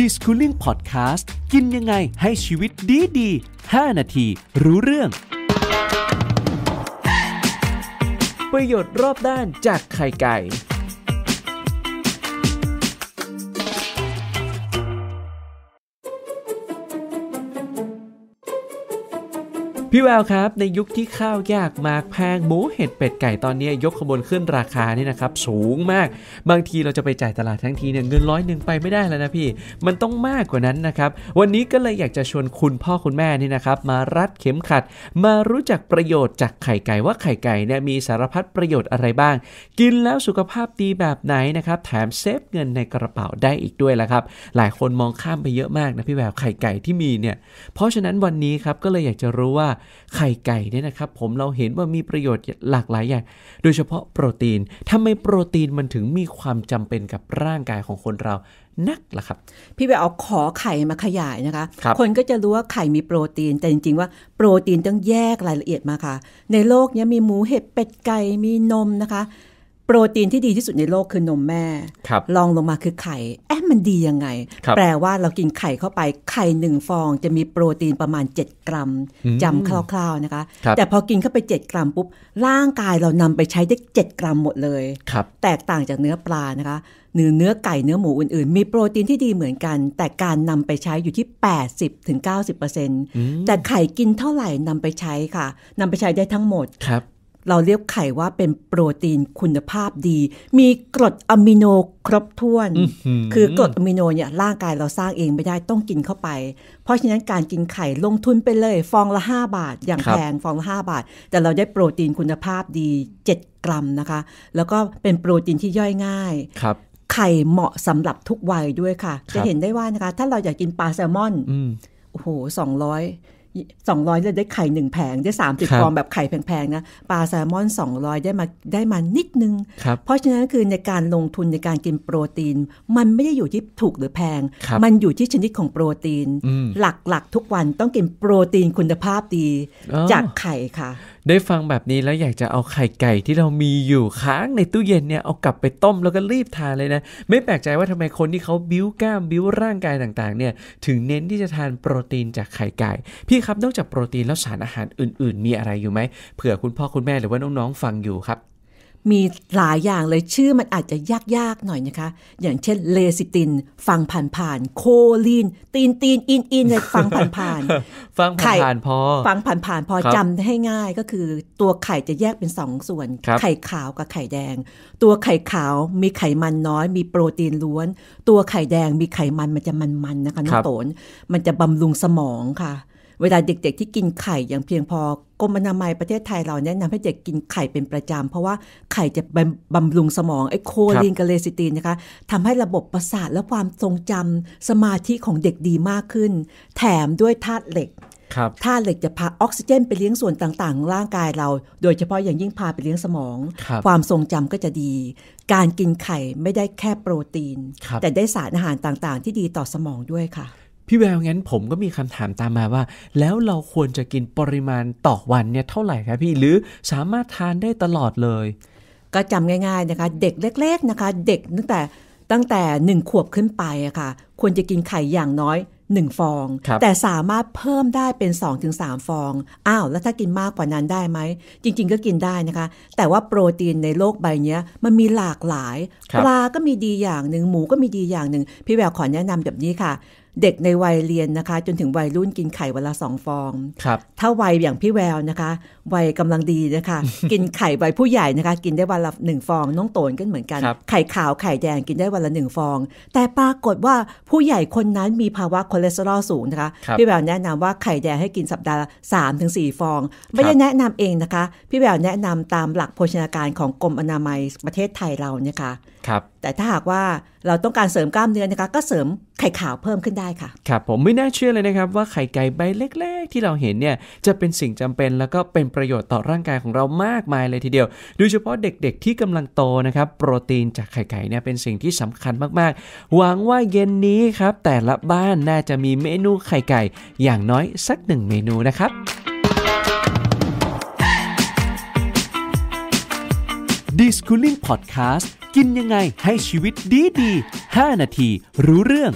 ดีสคูลิ่งพอดแคสต์กินยังไงให้ชีวิตดีดี5นาทีรู้เรื่อง ประโยชน์รอบด้านจากไข่ไก่พี่แววครับในยุคที่ข้าวยากมากแพงหมูเห็ดเป็ดไก่ตอนนี้ยกขบวนขึ้นราคานี่นะครับสูงมาก บางทีเราจะไปจ่ายตลาดทั้งทีเนี่ยเงินร้อยหนึ่งไปไม่ได้แล้วนะพี่มันต้องมากกว่านั้นนะครับวันนี้ก็เลยอยากจะชวนคุณพ่อคุณแม่นี่นะครับมารัดเข็มขัด มารู้จักประโยชน์จากไข่ไก่ว่าไข่ไก่เนี่ยมีสารพัดประโยชน์อะไรบ้าง กินแล้วสุขภาพดีแบบไหนนะครับแถมเซฟเงินในกระเป๋าได้อีกด้วยละครับหลายคนมองข้ามไปเยอะมากนะพี่แววไข่ไก่ที่มีเนี่ยเพราะฉะนั้นวันนี้ครับก็เลยอยากจะรู้ว่าไข่ไก่เนี่ยนะครับ ผมเราเห็นว่ามีประโยชน์หลากหลายอย่าง โดยเฉพาะโปรตีนทำไมโปรตีนมันถึงมีความจำเป็นกับร่างกายของคนเรานักล่ะครับ พี่ไปเอาขอไข่มาขยายนะคะคคนก็จะรู้ว่าไข่มีโปรตีน แต่จริงๆว่าโปรตีนต้องแยกรายละเอียดมาค่ะ ในโลกนี้มีหมูเห็ดเป็ดไก่มีนมนะคะโปรตีนที่ดีที่สุดในโลกคือนมแม่ลองลงมาคือไข่แอมมันดียังไง แปลว่าเรากินไข่เข้าไป ไข่หนึ่งฟองจะมีโปรตีนประมาณ7กรัมจำคร่าว ๆนะคะคแต่พอกินเข้าไป7กรัมปุ๊บ ร่างกายเรานำไปใช้ได้7กรัมหมดเลยแตกต่างจากเนื้อปลานะคะหรือเนื้อไก่เนื้อหมูอื่นๆ มีโปรตีนที่ดีเหมือนกัน แต่การนำไปใช้อยู่ที่8 0เกแต่ไข่กินเท่าไหร่นำไปใช้ค่ะนำไปใช้ได้ทั้งหมดเราเรียกไข่ว่าเป็นโปรตีนคุณภาพดี มีกรดอะมิโนครบถ้วน คือกรดอะมิโนเนี่ยร่างกายเราสร้างเองไม่ได้ต้องกินเข้าไป เพราะฉะนั้นการกินไข่ลงทุนไปเลย ฟองละ 5 บาท อย่างแพงฟองละ 5 บาท แต่เราได้โปรตีนคุณภาพดี 7 กรัมนะคะ แล้วก็เป็นโปรตีนที่ย่อยง่ายครับ ไข่เหมาะสำหรับทุกวัยด้วยค่ะ จะเห็นได้ว่านะคะ ถ้าเราอยากกินปลาแซลมอนโอ้โหสองร้อยสองร้อยได้ไข่หนึ่งแผงได้สามสิบฟองแบบไข่แพง ๆ นะ ปลาแซลมอนสองร้อยได้มาได้มานิดนึง เพราะฉะนั้นคือในการลงทุนในการกินโปรตีน มันไม่ได้อยู่ที่ถูกหรือแพง มันอยู่ที่ชนิดของโปรตีน หลักๆทุกวันต้องกินโปรตีนคุณภาพดี จากไข่ค่ะได้ฟังแบบนี้แล้วอยากจะเอาไข่ไก่ที่เรามีอยู่ค้างในตู้เย็นเนี่ย เอากลับไปต้มแล้วก็รีบทานเลยนะ ไม่แปลกใจว่าทำไมคนที่เขาบิ้วกล้ามบิ้วร่างกายต่างๆเนี่ยถึงเน้นที่จะทานโปรตีนจากไข่ไก่พี่ครับนอกจากโปรตีนแล้วสารอาหารอื่น ๆ มีอะไรอยู่ไหมเผื่อคุณพ่อคุณแม่หรือว่าน้องๆฟังอยู่ครับมีหลายอย่างเลยชื่อมันอาจจะยากๆหน่อยนะคะ อย่างเช่น เลซิติน ฟังผ่านๆโคลีนตีนตีนอินอินเลยฟังผ่านๆฟังผ่านๆพอฟังผ่านๆพอจำให้ง่ายก็คือตัวไข่จะแยกเป็นสองส่วน ไข่ขาวกับไข่แดง ตัวไข่ขาวมีไขมันน้อย มีโปรตีนล้วน ตัวไข่แดงมีไขมันมันจะมัน ๆ นะคะน้องโตนมันจะบำรุงสมองค่ะเวลาเด็กๆที่กินไข่ อย่างเพียงพอกรมอนามัยประเทศไทยเราแนะนำให้เด็กกินไข่เป็นประจำ เพราะว่าไข่จะบำรุงสมองไอโคลีนกับเลซิตินนะคะทำให้ระบบประสาทและความทรงจำสมาธิของเด็กดีมากขึ้น แถมด้วยธาตุเหล็กธาตุเหล็กจะพาออกซิเจนไปเลี้ยงส่วนต่างๆของร่างกายเราโดยเฉพาะอย่างยิ่งพาไปเลี้ยงสมอง ความทรงจำก็จะดี การกินไข่ไม่ได้แค่โปรตีน แต่ได้สารอาหารต่างๆ ที่ดีต่อสมองด้วยค่ะพี่แววงั้นผมก็มีคำถามตามมาว่า แล้วเราควรจะกินปริมาณต่อวันเนี่ยเท่าไหร่ครับพี่หรือสามารถทานได้ตลอดเลย ก็จำง่าย ๆนะคะ เด็กเล็ก ๆนะคะ เด็กตั้งแต่ตั้งแต่หนึ่งขวบขึ้นไปอะค่ะ ควรจะกินไข่อย่างน้อย 1 ฟอง แต่สามารถเพิ่มได้เป็น2-3ฟองอ้าวแล้วถ้ากินมากกว่านั้นได้ไหม จริงๆก็กินได้นะคะ แต่ว่าโปรตีนในโลกใบนี้มันมีหลากหลายปลาก็มีดีอย่างหนึ่งหมูก็มีดีอย่างหนึ่งพี่แววขอแนะนำแบบนี้ค่ะเด็กในวัยเรียนนะคะ จนถึงวัยรุ่นกินไข่วันละสองฟอง ครับ ถ้าวัยอย่างพี่แววนะคะ วัยกำลังดีนะคะกินไข่วัยผู้ใหญ่นะคะกินได้วันละหนึ่งฟอง น้องโตนก็เหมือนกัน ไข่ขาวไข่แดงกินได้วันละหนึ่งฟอง แต่ปรากฏว่าผู้ใหญ่คนนั้นมีภาวะคอเลสเตอรอลสูงนะคะคพี่แววแนะนำว่าไข่แดงให้กินสัปดาห์สามถึงสี่ฟองไม่ได้แนะนำเองนะคะ พี่แววแนะนำตามหลักโภชนาการของกรมอนามัยประเทศไทยเราเนี่ยค่ะ ครับแต่ถ้าหากว่าเราต้องการเสริมกล้ามเนื้อนะคะก็เสริมไข่ขาวเพิ่มขึ้นได้ค่ะครับผมไม่น่าเชื่อเลยนะครับ ว่าไข่ไก่ใบเล็ก ๆ ที่เราเห็นเนี่ยจะเป็นสิ่งจำเป็นแล้วก็เป็นประโยชน์ต่อร่างกายของเรามากมายเลยทีเดียว โดยเฉพาะเด็กๆที่กำลังโตนะครับโปรตีนจากไข่ไก่เนี่ยเป็นสิ่งที่สำคัญมากๆ หวังว่าเย็นนี้ครับแต่ละบ้านน่าจะมีเมนูไข่ไก่อย่างน้อยสักหนึ่งเมนูนะครับดิสคูลิ่งพอดแคสต์กินยังไงให้ชีวิตดีดี5นาทีรู้เรื่อง